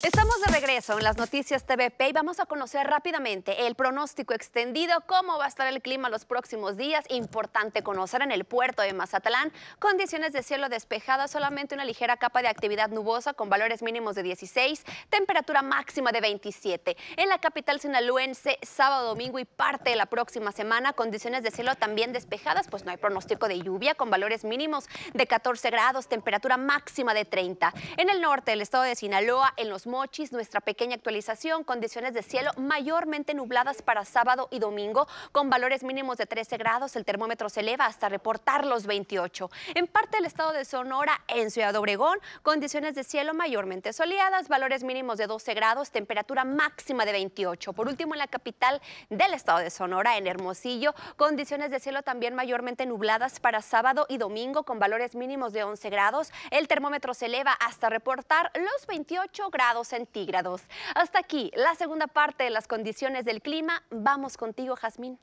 Estamos de regreso en las noticias TVP y vamos a conocer rápidamente el pronóstico extendido, cómo va a estar el clima los próximos días. Importante conocer en el puerto de Mazatlán condiciones de cielo despejadas, solamente una ligera capa de actividad nubosa con valores mínimos de 16, temperatura máxima de 27. En la capital sinaloense, sábado, domingo y parte de la próxima semana, condiciones de cielo también despejadas, pues no hay pronóstico de lluvia con valores mínimos de 14 grados, temperatura máxima de 30. En el norte, el estado de Sinaloa, en los Mochis, nuestra pequeña actualización, condiciones de cielo mayormente nubladas para sábado y domingo, con valores mínimos de 13 grados, el termómetro se eleva hasta reportar los 28. En parte del estado de Sonora, en Ciudad Obregón, condiciones de cielo mayormente soleadas, valores mínimos de 12 grados, temperatura máxima de 28. Por último, en la capital del estado de Sonora, en Hermosillo, condiciones de cielo también mayormente nubladas para sábado y domingo, con valores mínimos de 11 grados, el termómetro se eleva hasta reportar los 28 grados centígrados. Hasta aquí la segunda parte de las condiciones del clima. Vamos contigo, Jazmín.